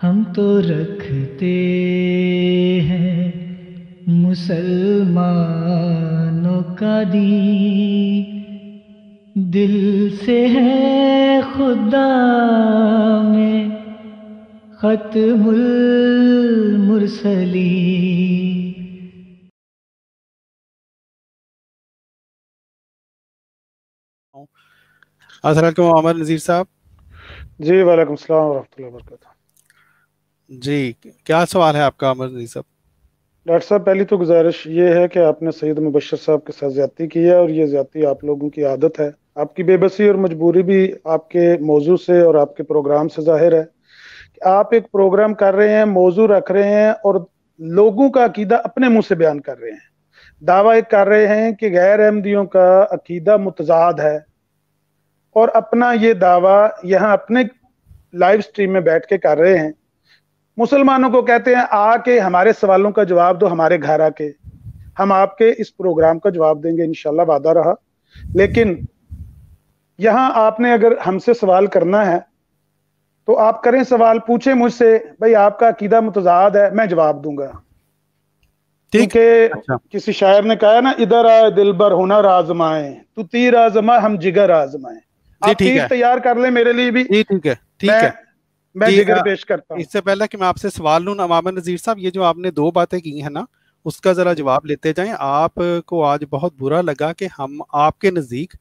हम तो रखते हैं मुसलमानों का दी दिल से है खुदा में खत्मुल मुरसली असल अमर नज़ीर साहब जी वालेकुम सलाम वरहमतुल्लाहि वबरकातुहू जी क्या सवाल है आपका जी साहब डॉक्टर साहब पहली तो गुजारिश ये है कि आपने सैयद मुबशर साहब के साथ ज्यादा की है और ये ज्यादा आप लोगों की आदत है आपकी बेबसी और मजबूरी भी आपके मौजू से और आपके प्रोग्राम से जाहिर है कि आप एक प्रोग्राम कर रहे हैं मौजू रख रहे हैं और लोगों का अकीदा अपने मुंह से बयान कर रहे हैं दावा एक कर रहे हैं कि गैर अहमदियों का अकीदा मुतजाद है और अपना ये दावा यहाँ अपने लाइव स्ट्रीम में बैठ के कर रहे हैं मुसलमानों को कहते हैं आके हमारे सवालों का जवाब दो हमारे घर आके हम आपके इस प्रोग्राम का जवाब देंगे इनशाला वादा रहा लेकिन यहाँ आपने अगर हमसे सवाल करना है तो आप करें सवाल पूछे मुझसे भाई आपका अकीदा मुतजाद है मैं जवाब दूंगा ठीक है अच्छा। किसी शायर ने कहा ना इधर आए दिल भर होना आजमाए तू तीर आजमा हम जिगर आजमाए आप तीर तैयार कर ले मेरे लिए भी ठीक है ठीक है मैं जिक्र हाँ, पेश करता हूँ इससे पहले कि मैं आपसे सवाल लूँ नवाम नज़ीर साहब ये जो आपने दो बातें की है ना उसका ज़रा जवाब लेते जाए आपको आज बहुत बुरा लगा कि हम आपके नज़दीक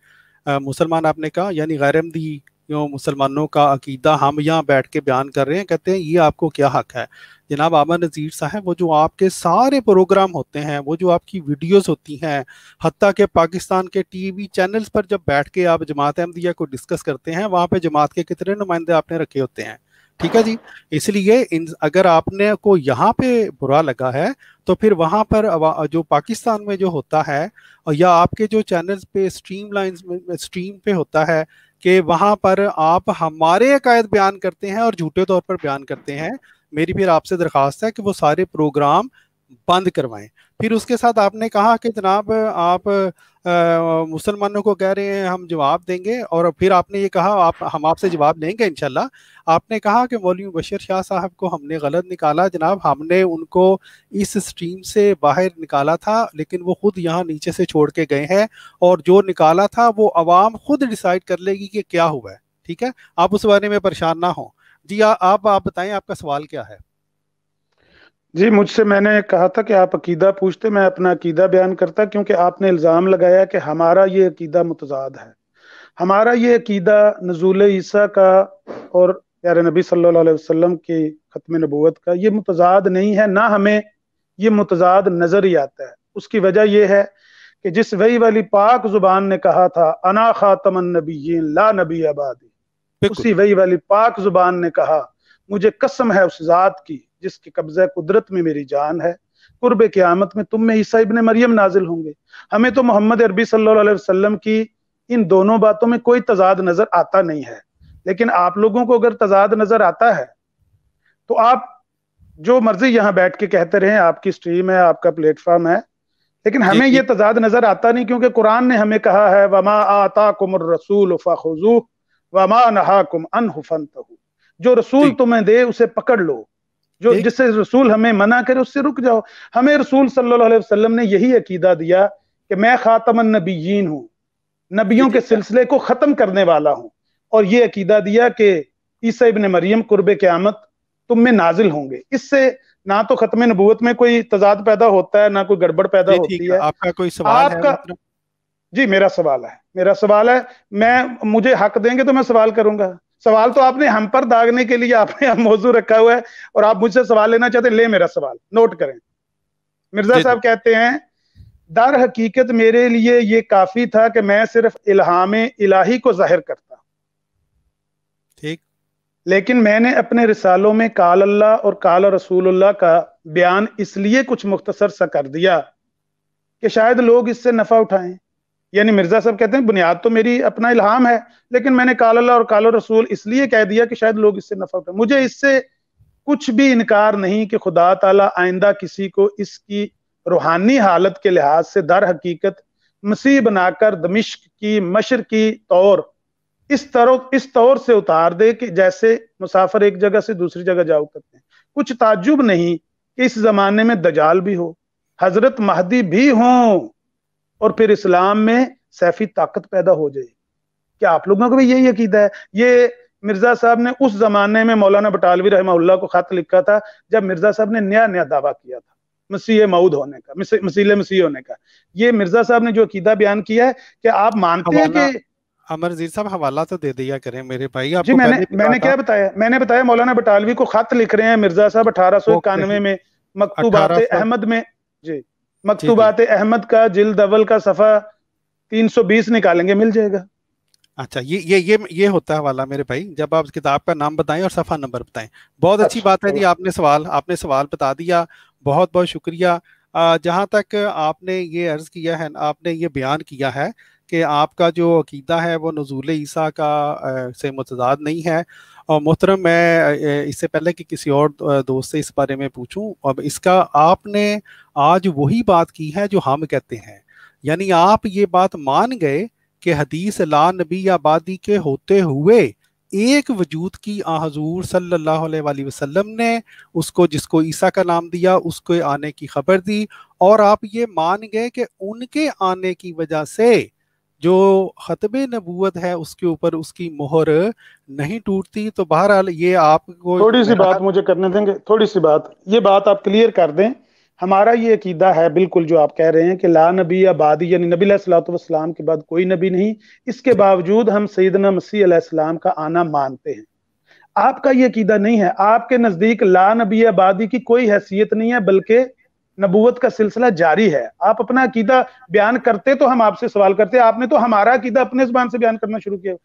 मुसलमान आपने कहा यानी गैरमदी मुसलमानों का अकीदा हम यहाँ बैठ के बयान कर रहे हैं कहते हैं ये आपको क्या हक है जनाब आमा नज़ीर साहब वो जो आपके सारे प्रोग्राम होते हैं वो जो आपकी वीडियोस होती हैं हती के पाकिस्तान के टीवी चैनल्स पर जब बैठ के आप जमात अहमदिया को डिस्कस करते हैं वहाँ पे जमात के कितने नुमाइंदे आपने रखे होते हैं ठीक है जी इसलिए अगर आपने को यहाँ पे बुरा लगा है तो फिर वहाँ पर जो पाकिस्तान में जो होता है या आपके जो चैनल्स पे स्ट्रीम लाइन स्ट्रीम पे होता है कि वहाँ पर आप हमारे अकायद बयान करते हैं और झूठे तौर पर बयान करते हैं मेरी फिर आपसे दरख्वास्त है कि वो सारे प्रोग्राम बंद करवाएं फिर उसके साथ आपने कहा कि जनाब आप मुसलमानों को कह रहे हैं हम जवाब देंगे और फिर आपने ये कहा आप हम आपसे जवाब लेंगे इनशाला आपने कहा कि मौलवी बशर शाह साहब को हमने गलत निकाला जनाब हमने उनको इस स्ट्रीम से बाहर निकाला था लेकिन वो खुद यहाँ नीचे से छोड़ के गए हैं और जो निकाला था वो आवाम खुद डिसाइड कर लेगी कि क्या हुआ है ठीक है आप उस बारे में परेशान ना हो जी आ, आप आप बताएं आपका सवाल क्या है जी मुझसे मैंने कहा था कि आप अकीदा पूछते मैं अपना अकीदा बयान करता क्योंकि आपने इल्ज़ाम लगाया कि हमारा ये अकीदा मुतजाद है हमारा ये अकीदा नजूल ईसा का और प्यारे नबी सल्लल्लाहु अलैहि वसल्लम की ख़त्म नबूवत का ये मुतजाद नहीं है ना हमें ये मुतजाद नज़र ही आता है उसकी वजह यह है कि जिस वही वाली पाक जुबान ने कहा था अना खातम नबी ला नबी आबादी उसी वही वाली पाक जुबान ने कहा मुझे कसम है उस जात की जिसके कब्जा कुदरत में मेरी जान है कुर्ब क्यामत में तुम में ईसा इबन मरियम नाजिल होंगे हमें तो मोहम्मद अरबी सल्लल्लाहु वसल्लम की इन दोनों बातों में कोई तजाद नजर आता नहीं है लेकिन आप लोगों को अगर तजाद नजर आता है तो आप जो मर्जी यहाँ बैठ के कहते रहे आपकी स्ट्रीम है आपका प्लेटफॉर्म है लेकिन हमें ये तजाद नजर आता नहीं क्योंकि कुरान ने हमें कहा है वमा आता कुमर रसूल वमा नहा कुम अन जो रसूल तुम्हें दे उसे पकड़ लो जो जिससे रसूल हमें मना करे उससे रुक जाओ हमें रसूल सल्लल्लाहु अलैहि वसल्लम ने यही अकीदा दिया कि मैं खातमन नबीन हूँ नबियों के सिलसिले को ख़त्म करने वाला हूँ और ये अकीदा दिया कि ईसा इबन मरियम कुर्ब क़्यामत तुम में नाजिल होंगे इससे ना तो खत्म नबूत में कोई तजाद पैदा होता है ना कोई गड़बड़ पैदा होती है आपका कोई सवाल आपका मतलब? जी मेरा सवाल है मेरा सवाल है मैं मुझे हक देंगे तो मैं सवाल करूंगा सवाल तो आपने हम पर दागने के लिए आपने आप मौजू रखा हुआ है और आप मुझसे सवाल लेना चाहते ले मेरा सवाल नोट करें मिर्जा साहब कहते हैं दर हकीकत मेरे लिए ये काफी था कि मैं सिर्फ इल्हाम इलाही को जाहिर करता ठीक लेकिन मैंने अपने रिसालों में काल अल्लाह और काल रसूलुल्लाह का बयान इसलिए कुछ मुख्तसर सा कर दिया कि शायद लोग इससे नफा उठाएं यानी मिर्जा साहब कहते हैं बुनियाद तो मेरी अपना इल्हाम है लेकिन मैंने काला और कालो रसूल इसलिए कह दिया कि शायद लोग इससे नफरत है मुझे इससे कुछ भी इनकार नहीं कि खुदा तला आइंदा किसी को इसकी रूहानी हालत के लिहाज से दर हकीकत मसीह बनाकर दमिश्क की मशर की तौर इस तरह इस तौर से उतार दे कि जैसे मुसाफिर एक जगह से दूसरी जगह जाओ करते हैं कुछ ताजुब नहीं कि इस जमाने में दजाल भी हो हजरत महदी भी हों और फिर इस्लाम में सैफी ताकत पैदा हो जाए क्या आप लोगों को भी यही अकीदा है ये मिर्जा साहब ने उस जमाने में मौलाना बटालवी रहमा को खत लिखा था जब मिर्जा साहब ने नया नया दावा किया था मसीह मऊद होने का मसील मसीह होने का ये मिर्जा साहब ने जो अकीदा बयान किया है कि आप मानते हैं कि अमरजीत साहब हवाला तो दे दिया करें मेरे भाई आप जी मैंने मैंने क्या बताया मैंने बताया मौलाना बटालवी को खत लिख रहे हैं मिर्जा साहब अठारह सौ इक्यानवे में मकतूबात अहमद में जी मकतूबात अहमद का जिल दवल का सफा 320 निकालेंगे मिल जाएगा अच्छा ये ये ये ये होता है वाला मेरे भाई जब आप किताब का नाम बताएं और सफा नंबर बताएं बहुत अच्छी अच्छा, बात है जी तो- आपने सवाल आपने सवाल बता दिया बहुत बहुत शुक्रिया जहाँ तक आपने ये अर्ज़ किया है आपने ये बयान किया है कि आपका जो अकीदा है वो नजूल ईसा का से मतदाद नहीं है और मोहतरम मैं इससे पहले कि किसी और दोस्त से इस बारे में पूछूं अब इसका आपने आज वही बात की है जो हम कहते हैं यानी आप ये बात मान गए कि हदीस ला नबी आबादी के होते हुए एक वजूद की हजूर सल्लल्लाहु अलैहि वसल्लम ने उसको जिसको ईसा का नाम दिया उसको आने की खबर दी और आप ये मान गए कि उनके आने की वजह से जो ख़तब नबूत है उसके ऊपर उसकी मोहर नहीं टूटती तो बहरहाल ये आपको थोड़ी सी बात मुझे करने देंगे थोड़ी सी बात ये बात आप क्लियर कर दें हमारा ये अकीदा है बिल्कुल जो आप कह रहे हैं कि ला नबी आबादी यानी नबी सलाम के बाद कोई नबी नहीं इसके बावजूद हम सैदना मसीह सलाम का आना मानते हैं आपका ये अकीदा नहीं है आपके नज़दीक ला नबी आबादी की कोई हैसियत नहीं है बल्कि नबूवत का सिलसिला जारी है आप अपना अकीदा बयान करते तो हम आपसे सवाल करते आपने तो हमारा अकीदा अपने जबान से बयान करना शुरू किया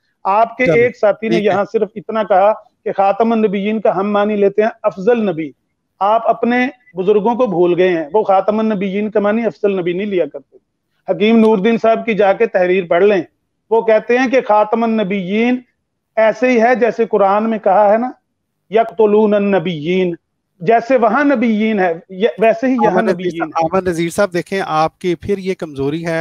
आपके एक साथी ने यहाँ सिर्फ इतना कहा कि खातम नबीन का हम मानी लेते हैं अफजल नबी आप अपने बुजुर्गों को भूल गए हैं वो खातम नबीन का मानी अफजल नबी नहीं लिया करते हकीम नूरदीन साहब की जाके तहरीर पढ़ लें वो कहते हैं कि खातम नबीन ऐसे ही है जैसे कुरान में कहा है ना यकतुलून नबीन जैसे वहां नबीन है वैसे ही यहाँ नबीन अहमद नजीर साहब देखें आपकी फिर ये कमजोरी है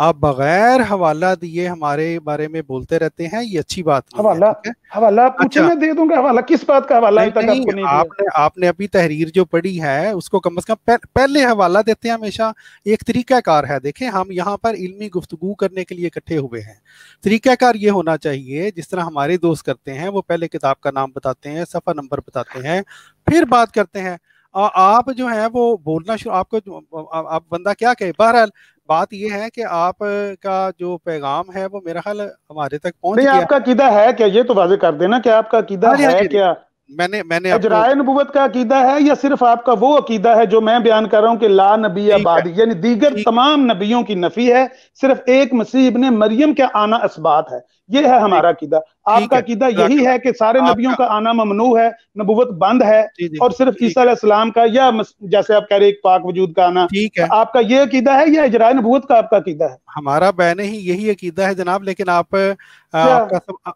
आप बगैर हवाला दिए हमारे बारे में बोलते रहते हैं ये अच्छी बात नहीं हवाला है, हवाला अच्छा, मैं दे दूंगा हवाला किस बात का हवाला नहीं, तक नहीं, नहीं आपने आपने अभी तहरीर जो पढ़ी है उसको कम से कम पहले हवाला देते हैं हमेशा एक तरीकाकार है देखें हम यहाँ पर इल्मी गुफ्तगु करने के लिए इकट्ठे हुए हैं तरीकाकार ये होना चाहिए जिस तरह हमारे दोस्त करते हैं वो पहले किताब का नाम बताते हैं सफ़ा नंबर बताते हैं फिर बात करते हैं आप जो है वो बोलना शुरू आपको आप बंदा क्या कहे बहरहाल बात यह है कि आपका जो पैगाम है वो मेरा ख्याल हमारे तक पहुंच गया आपका कीदा है क्या ये तो वाजे कर देना कि आपका कीदा हाँ हाँ है क्या, मैंने मैंने अजराय नबूवत का अकीदा है या सिर्फ आपका वो अकीदा है जो मैं बयान कर रहा हूँ कि ला नबी आबाद यानी दीगर तमाम नबियों की नफी है सिर्फ एक मसीह ने मरियम के आना इस्बात है ये है हमारा कीदा आपका कीदा यही है कि सारे नबियों का आना ममनू है नबूवत बंद है और सिर्फ ईसा का या जैसे आप कह रहे एक पाक वजूद का आना ठीक है आपका ये अकीदा है या इजराय नबूवत का आपका कीदा है हमारा बहन ही यही अकीदा है जनाब लेकिन आप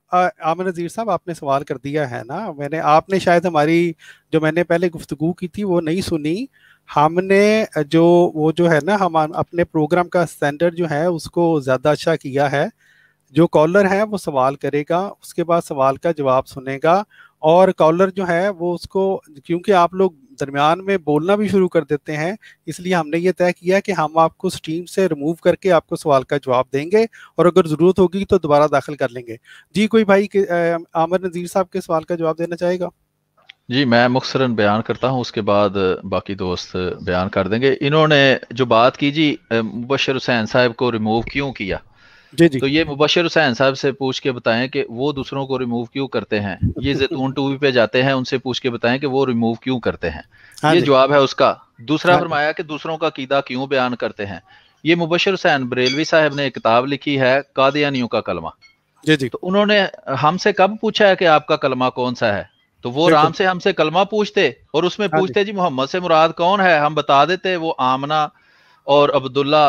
आमिर नजीर साहब आपने सवाल कर दिया है ना मैंने आपने शायद हमारी जो मैंने पहले गुफ्तगु की थी वो नहीं सुनी हमने जो वो जो है ना हम अपने प्रोग्राम का स्टैंडर्ड जो है उसको ज़्यादा अच्छा किया है जो कॉलर है वो सवाल करेगा उसके बाद सवाल का जवाब सुनेगा और कॉलर जो है वो उसको क्योंकि आप लोग दरमियान में बोलना भी शुरू कर देते हैं इसलिए हमने ये तय किया कि हम आपको स्ट्रीम से रिमूव करके आपको सवाल का जवाब देंगे और अगर ज़रूरत होगी तो दोबारा दाखिल कर लेंगे जी कोई भाई आमिर नज़ीर साहब के सवाल का जवाब देना चाहेगा जी मैं मुख्तसरा बयान करता हूँ उसके बाद बाकी दोस्त बयान कर देंगे इन्होंने जो बात की जी मुबशर हुसैन साहब को रिमूव क्यों किया जी जी तो ये मुबशर हुसैन साहब से पूछ के बताएं कि वो दूसरों को रिमूव क्यों करते हैं ये जैतून टूवी पे जाते हैं उनसे पूछ के बताएं कि वो रिमूव क्यों करते हैं हाँ ये जवाब है उसका दूसरा हाँ। फरमाया कि दूसरों का कीदा क्यों बयान करते हैं ये मुबशर हुसैन बरेलवी साहब ने किताब लिखी है कादियानियों का कलमा जी जी तो उन्होंने हमसे कब पूछा है कि आपका कलमा कौन सा है तो वो राम से हमसे कलमा पूछते और उसमें हाँ पूछते जी मोहम्मद से मुराद कौन है हम बता देते वो आमना और अब्दुल्ला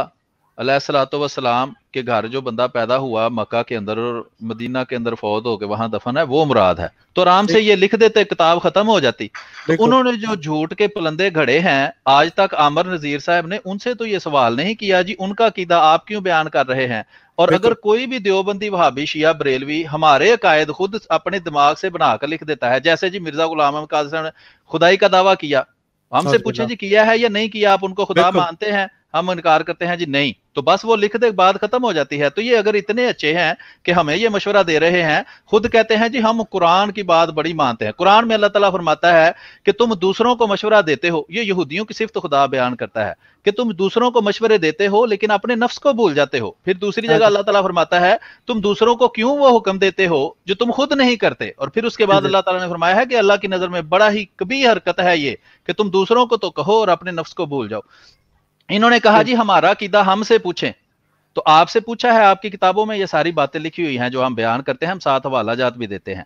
अलैहिस्सलाम के घर जो बंदा पैदा हुआ मक्का के अंदर और मदीना के अंदर फौत होकर वहां दफन है वो मुराद है तो आराम से ये लिख देते किताब खत्म हो जाती तो उन्होंने जो झूठ के पलंदे घड़े हैं आज तक आमर नजीर साहब ने उनसे तो ये सवाल नहीं किया जी उनका कीदा आप क्यों बयान कर रहे हैं और अगर कोई भी देवबंदी वहाबी शिया बरेलवी हमारे अकायद खुद अपने दिमाग से बनाकर लिख देता है जैसे जी मिर्जा गुलाम अहमद कादर ने खुदाई का दावा किया हमसे पूछे जी किया है या नहीं किया आप उनको खुदा मानते हैं हम इनकार करते हैं जी नहीं तो बस वो लिख दे बात खत्म हो जाती है तो ये अगर इतने अच्छे हैं कि हमें ये मशवरा दे रहे हैं खुद कहते हैं जी हम कुरान की बात बड़ी मानते हैं कुरान में अल्लाह ताला फरमाता है कि तुम दूसरों को मशवरा देते हो ये यहूदियों की सिफ्त खुदा बयान करता है कि तुम दूसरों को मशवरे देते हो लेकिन अपने नफ्स को भूल जाते हो फिर दूसरी हाँ जगह अल्लाह ताला फरमाता है तुम दूसरों को क्यों वो हुक्म देते हो जो तुम खुद नहीं करते और फिर उसके बाद अल्लाह ताला ने फरमाया है कि अल्लाह की नजर में बड़ा ही कभी हरकत है ये कि तुम दूसरों को तो कहो और अपने नफ्स को भूल जाओ इन्होंने कहा जी हमारा किदा हमसे पूछे तो आपसे पूछा है आपकी किताबों में ये सारी बातें लिखी हुई हैं जो हम बयान करते हैं हम साथ हवाला जात भी देते हैं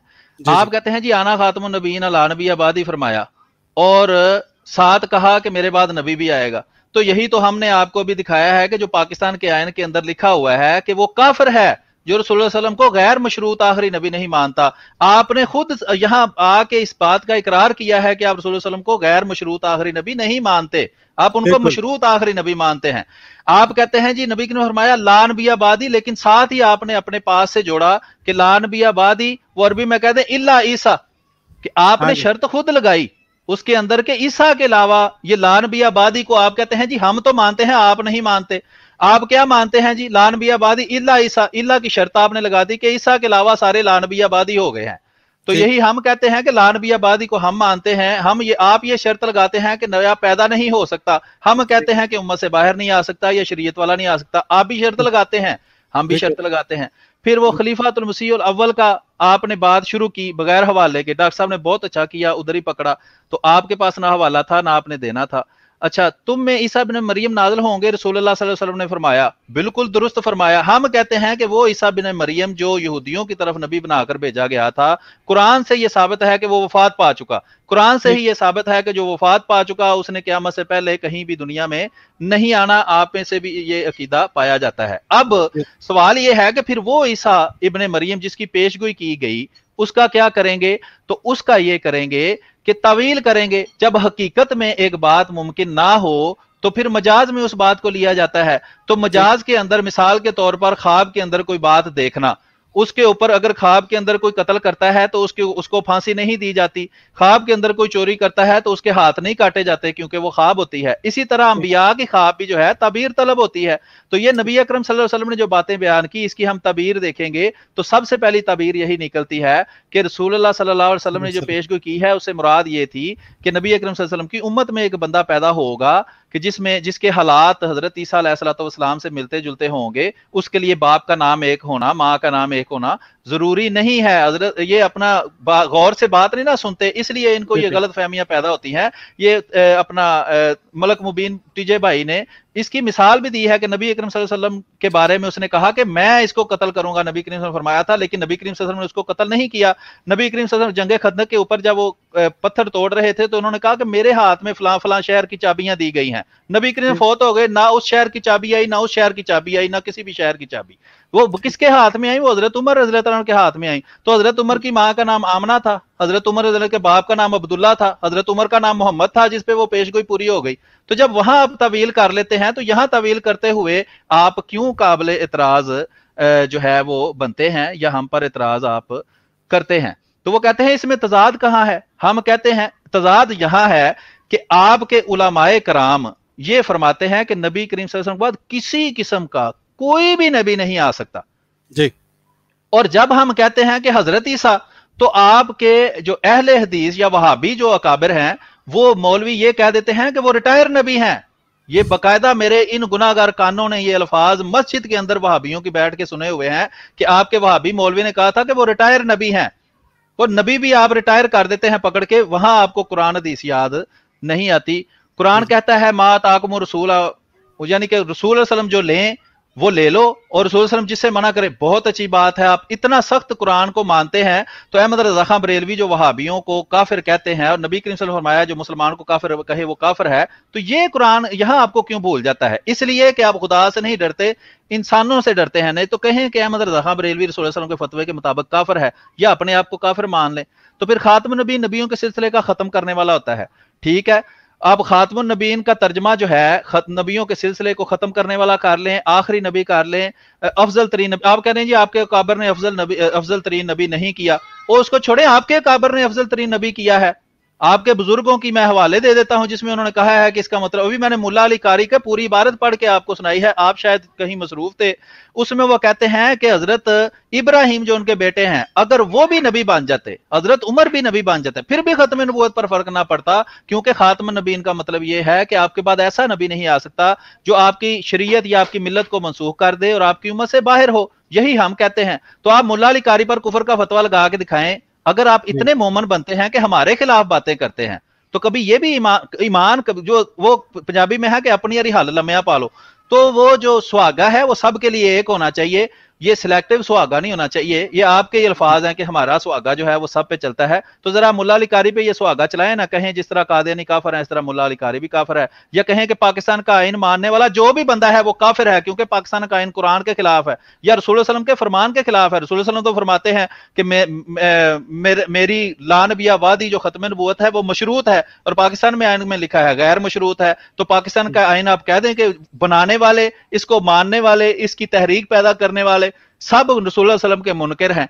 आप कहते हैं जी आना खातम नबीन अला नबी आबादी फरमाया और साथ कहा कि मेरे बाद नबी भी आएगा तो यही तो हमने आपको भी दिखाया है कि जो पाकिस्तान के आयन के अंदर लिखा हुआ है कि वो काफर है जो रसुल्लम को गैर मशरूत आखिरी नबी नहीं मानता आपने खुद यहां आके इस बात का इकरार किया है कि आप रसुल्लम को गैर मशरूत आखिरी नबी नहीं मानते आप उनको मशरूत आखिरी नबी मानते हैं आप कहते हैं जी नबी ने फरमाया लान आबादी लेकिन साथ ही आपने अपने पास से जोड़ा कि लान आबादी वो अरबी में कहते हैं ईसा कि आपने हाँ शर्त खुद लगाई उसके अंदर के ईसा के अलावा ये लान आबादी को आप कहते हैं जी हम तो मानते हैं आप नहीं मानते आप क्या मानते हैं जी लानबियाबादी इला ईसा इला की शर्त आपने लगा दी कि ईसा के अलावा सारे लानबियाबादी हो गए हैं तो यही हम कहते हैं कि लानबियाबादी को हम मानते हैं हम ये आप ये शर्त लगाते हैं कि नया पैदा नहीं हो सकता हम कहते हैं कि उम्मत से बाहर नहीं आ सकता या शरीयत वाला नहीं आ सकता आप भी शर्त लगाते हैं हम भी शर्त लगाते हैं फिर वो खलीफातुल मसीह अव्वल का आपने बात शुरू की बगैर हवाले के डॉक्टर साहब ने बहुत अच्छा किया उधर ही पकड़ा तो आपके पास ना हवाला था ना आपने देना था अच्छा तुम में ईसा बिन मरियम नाजल होंगे रसूल वसल्लम ने फरमाया बिल्कुल दुरुस्त फरमाया हम कहते हैं कि वो ईसा बिन मरियम जो यहूदियों की तरफ नबी बनाकर भेजा गया था कुरान से ये साबित है कि वो वफात पा चुका कुरान से ही ये साबित है कि जो वफात पा चुका उसने क्यामत से पहले कहीं भी दुनिया में नहीं आना आप में से भी ये अकीदा पाया जाता है अब सवाल ये है कि फिर वो ईसा इबन मरियम जिसकी पेशगोई की गई उसका क्या करेंगे तो उसका ये करेंगे कि तवील करेंगे जब हकीकत में एक बात मुमकिन ना हो तो फिर मजाज में उस बात को लिया जाता है तो मजाज के अंदर मिसाल के तौर पर ख्वाब के अंदर कोई बात देखना उसके ऊपर अगर खाब के अंदर कोई कत्ल करता है तो उसके उसको फांसी नहीं दी जाती खाब के अंदर कोई चोरी करता है तो उसके हाथ नहीं काटे जाते क्योंकि वो ख्वाब होती है इसी तरह अंबिया की खाब भी जो है तबीर तलब होती है तो ये नबी अक्रम वसल्लम ने जो बातें बयान की इसकी हम तबीर देखेंगे तो सबसे पहली तबीर यही निकलती है कि रसूल सल्लाम ने जो पेशगोई की है उससे मुराद ये थी कि नबी अक्रम की उम्मत में एक बंदा पैदा होगा कि जिसमें जिसके हालात हजरत ईसा सलाम से मिलते जुलते होंगे उसके लिए बाप का नाम एक होना माँ का नाम एक होना जरूरी नहीं है ये अपना गौर से बात नहीं ना सुनते इसलिए इनको ये गलत फहमियां पैदा होती हैं ये अपना मलक मुबीन टीजे भाई ने इसकी मिसाल भी दी है कि नबी अकरम वसल्लम के बारे में उसने कहा कि मैं इसको कत्ल करूंगा नबी करीम ने फरमाया था लेकिन नबी करीम वसल्लम ने उसको कत्ल नहीं किया नबी करीम वसल्लम जंग खदनक के ऊपर जब वो पत्थर तोड़ रहे थे तो उन्होंने कहा कि मेरे हाथ में फलां फलां शहर की चाबियां दी गई हैं नबी करीम फौत हो गए ना उस शहर की चाबी आई ना उस शहर की चाबी आई ना किसी भी शहर की चाबी वो किसके हाथ में आई वो हजरत उमर हजरत के हाथ में आई तो हजरत उमर की माँ का नाम आमना था हजरत उमर हजरत के बाप का नाम अब्दुल्ला था हजरत उमर का नाम मोहम्मद था जिसपे वो पेश गोई पूरी हो गई तो जब वहां आप तवील कर लेते हैं तो यहाँ तवील करते हुए आप क्यों काबिल इतराज जो है वो बनते हैं या हम पर इतराज आप करते हैं तो वो कहते हैं इसमें तजाद कहाँ है हम कहते हैं तजाद यहाँ है कि आपके उलामाए कराम ये फरमाते हैं कि नबी करीम के बाद किसी किस्म का कोई भी नबी नहीं आ सकता जी और जब हम कहते हैं कि हजरत ईसा तो आपके जो अहल हदीस या वहाबी जो अकाबिर हैं वो मौलवी ये कह देते हैं कि वो रिटायर नबी हैं ये बकायदा मेरे इन गुनागार कानों ने ये अल्फाज मस्जिद के अंदर वहाबियों की बैठ के सुने हुए हैं कि आपके वहाबी मौलवी ने कहा था कि वो रिटायर नबी हैं और नबी भी आप रिटायर कर देते हैं पकड़ के वहां आपको कुरान हदीस याद नहीं आती कुरान कहता है मात आकम रसूल यानी कि रसूल जो लें वो ले लो और रसूल जिससे मना करे बहुत अच्छी बात है आप इतना सख्त कुरान को मानते हैं तो अहमद रजाखा बरेलवी जो वहाबियों को काफिर कहते हैं और नबी करीम फरमाया जो मुसलमान को काफिर कहे वो काफिर है तो ये कुरान यहां आपको क्यों भूल जाता है इसलिए कि आप खुदा से नहीं डरते इंसानों से डरते हैं नहीं तो कहें कि अहमद रजाखा बरेलवी रसोल के फतवे के मुताबिक काफिर है या अपने आप को काफिर मान लें तो फिर खात्म नबी नबियों के सिलसिले का खत्म करने वाला होता है ठीक है अब खात्म नबीन का तर्जमा जो है नबियों के सिलसिले को खत्म करने वाला कर लें आखिरी नबी कर लें अफजल तरीन नबी आप कह रहे हैं जी आपके काबर ने अफजल नबी अफजल तरीन नबी नहीं किया और उसको छोड़े आपके काबर ने अफजल तरीन नबी किया है आपके बुजुर्गों की मैं हवाले दे देता हूं जिसमें उन्होंने कहा है कि इसका मतलब अभी मैंने मुला अली कारी का पूरी इबारत पढ़ के आपको सुनाई है आप शायद कहीं मसरूफ थे उसमें वो कहते हैं कि हजरत इब्राहिम जो उनके बेटे हैं अगर वो भी नबी बन जाते हजरत उमर भी नबी बन जाते फिर भी खत्म नबूत पर फर्क ना पड़ता क्योंकि खात्म नबीन का मतलब यह है कि आपके बाद ऐसा नबी नहीं आ सकता जो आपकी शरीयत या आपकी मिलत को मनसूख कर दे और आपकी उम्र से बाहर हो यही हम कहते हैं तो आप मुला अली कारी पर कुफर का फतवा लगा के दिखाएं अगर आप इतने मोमन बनते हैं कि हमारे खिलाफ बातें करते हैं तो कभी ये भी ईमान ईमान जो वो पंजाबी में है कि अपनी हरी हाल लम्या पालो तो वो जो सुहागा है वो सबके लिए एक होना चाहिए ये सिलेक्टिव सुहागा नहीं होना चाहिए ये आपके ये अल्फाज हैं कि हमारा सुहागा जो है वो सब पे चलता है तो जरा मुला अलिकारी पे ये सुहागा चलाएं ना कहें जिस तरह कादे नहीं काफर है इस तरह मुला अलिकारी भी काफर है या कहें कि पाकिस्तान का आइन मानने वाला जो भी बंदा है वो काफिर है क्योंकि पाकिस्तान का आइन कुरान के खिलाफ है या रसूल वसलम के फरमान के खिलाफ है रसूल वसलम तो फरमाते हैं कि मेरी लान बिया वादी जो खत्म नबूत है वो मशरूत है और पाकिस्तान में आइन में लिखा है गैर मशरूत है तो पाकिस्तान का आइन आप कह दें कि बनाने वाले इसको मानने वाले इसकी तहरीक पैदा करने वाले सब रसूल वसलम के मुनकर हैं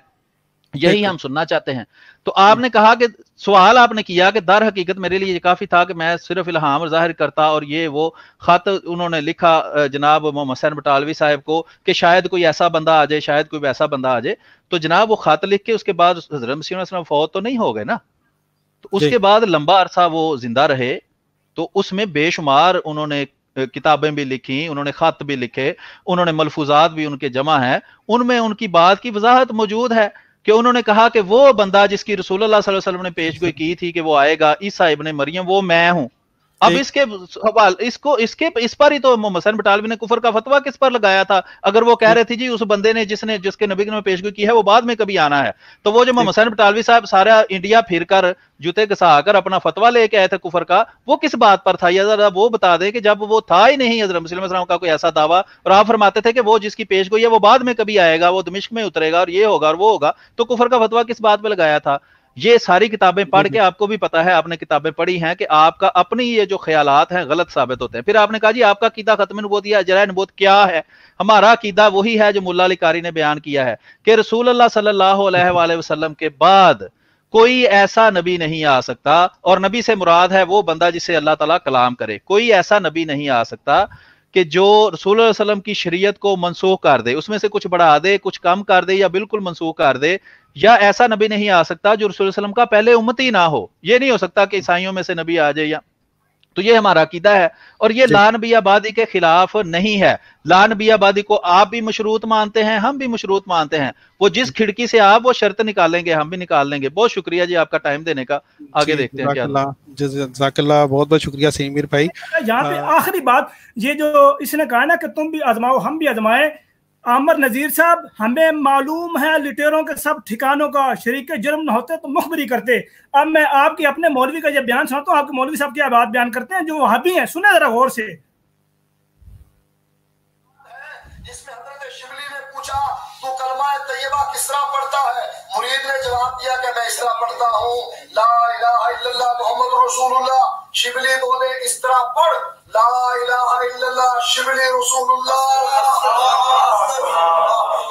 यही हम सुनना चाहते हैं तो आपने कहा कि सवाल आपने किया कि दर हकीकत मेरे लिए काफ़ी था कि मैं सिर्फ इल्हाम जाहिर करता और ये वो ख़त उन्होंने लिखा जनाब मोहम्मद हसैन बटालवी साहब को कि शायद कोई ऐसा बंदा आ जाए शायद कोई वैसा बंदा आ जाए तो जनाब वो ख़त लिख के उसके बाद फौत तो नहीं हो गए ना तो उसके बाद लंबा अरसा वो जिंदा रहे तो उसमें बेशुमार उन्होंने किताबें भी लिखी उन्होंने ख़त भी लिखे उन्होंने मलफूजात भी उनके जमा हैं उनमें उनकी बात की वजाहत मौजूद है कि उन्होंने कहा कि वो बंदा जिसकी रसूल वसल्लम ने पेश की थी कि वो आएगा ईसा इबन मरियम वो मैं हूँ अब इसके सवाल इसको इसके इस पर ही तो मोहम्मद हसन बटालवी ने कुफर का फतवा किस पर लगाया था अगर वो कह रहे थे जी उस बंदे ने जिसने जिसके नबी ने पेशगी की है वो बाद में कभी आना है तो वो जो मोहम्मद हसन बटालवी साहब सारा इंडिया फिर कर जूते घसा कर अपना फतवा लेके आए थे कुफर का वो किस बात पर था या जरा वो बता दें कि जब वो था ही नहीं हजरत मुसलम का कोई ऐसा दावा और आप फरमाते थे कि वो जिसकी पेश गोई है वो बाद में कभी आएगा वो दमिश्क में उतरेगा और ये होगा और वो होगा तो कुफर का फतवा किस बात पर लगाया था ये सारी किताबें पढ़ के आपको भी पता है आपने किताबें पढ़ी हैं कि आपका अपनी ये जो ख्यालात हैं गलत साबित होते हैं फिर आपने कहा जी आपका कीदा खत्म नबूत या जरा नबूत क्या है हमारा कीदा वही है जो मुला कारी ने बयान किया है कि रसूल अल्लाह सल्लल्लाहु अलैहि वसल्लम के बाद कोई ऐसा नबी नहीं आ सकता और नबी से मुराद है वो बंदा जिसे अल्लाह तला कलाम करे कोई ऐसा नबी नहीं आ सकता कि जो रसूल वसलम की शरीयत को मनसूख कर दे उसमें से कुछ बढ़ा दे कुछ कम कर दे या बिल्कुल मनसूख कर दे या ऐसा नबी नहीं आ सकता जो रसूल वसलम का पहले उम्मत ही ना हो ये नहीं हो सकता कि ईसाइयों में से नबी आ जाए या तो ये हमारा अकीदा है और ये लान आबादी के खिलाफ नहीं है लान आबादी को आप भी मशरूत मानते हैं हम भी मशरूत मानते हैं वो जिस खिड़की से आप वो शर्त निकालेंगे हम भी निकाल लेंगे बहुत शुक्रिया जी आपका टाइम देने का आगे देखते हैं बहुत बहुत शुक्रिया समीर भाई यहाँ पे आखिरी बात ये जो इसने कहा ना कि तुम भी आजमाओ हम भी आजमाएं आमर नज़ीर साहब हमें मालूम है लिटेरों के सब ठिकानों का शरीक जुर्म न होते तो मुखबरी करते अब मैं आपकी अपने मौलवी का जब बयान सुनाता हूँ आपके मौलवी साहब क्या बात बयान करते हैं जो वहां भी है सुने जरा गौर से मुरीद ने जवाब दिया कि मैं इसरा पढ़ता हूँ ला इलाहा इल्लल्लाह मोहम्मद रसूलुल्लाह शिबली बोले इस तरह पढ़ ला इलाहा इल्लल्लाह शिबली रसूलुल्लाह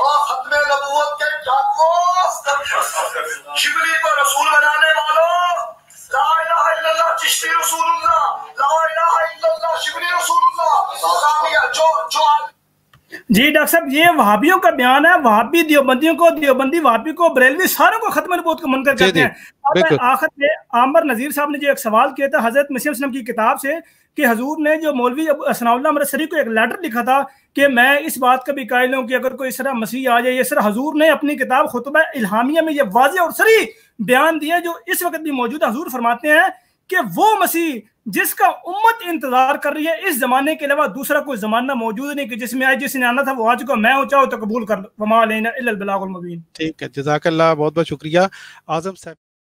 और खत्म नबूवत के डाकुओं शिबली को रसूल बनाने वालों ला इलाहा इल्लल्लाह चिश्ती रसूलुल्लाह ला इलाहा इल्लल्लाह शिवली रसूलुल्लाह जो जो आदमी जी डॉक्टर साहब ये वहाबियों का बयान है वहाबी देवबंदियों को देवबंदी वहाबी को बरेलवी सारों को खत्म नबूत को मन कर करते हैं आखिर में आमर नजीर साहब ने जो एक सवाल किया था हजरत मसीम की किताब से कि हजूर ने जो मौलवी असनाउल्ला अमृतसरी को एक लेटर लिखा था कि मैं इस बात का भी कायल हूँ कि अगर कोई इस तरह मसीह आ जाए ये सर हजूर ने अपनी किताब खुतब इल्हामिया में ये वाज और सरी बयान दिया जो इस वक्त भी मौजूद हजूर फरमाते हैं कि वो मसीह जिसका उम्मत इंतजार कर रही है इस जमाने के अलावा दूसरा कोई जमाना मौजूद नहीं कि जिसमें आज जिसने आना था वो आज को मैं हो चाहो तो कबूल कर लो वमा लेना मुबीन ठीक है जजाकल्लाह बहुत बहुत शुक्रिया आजम साहब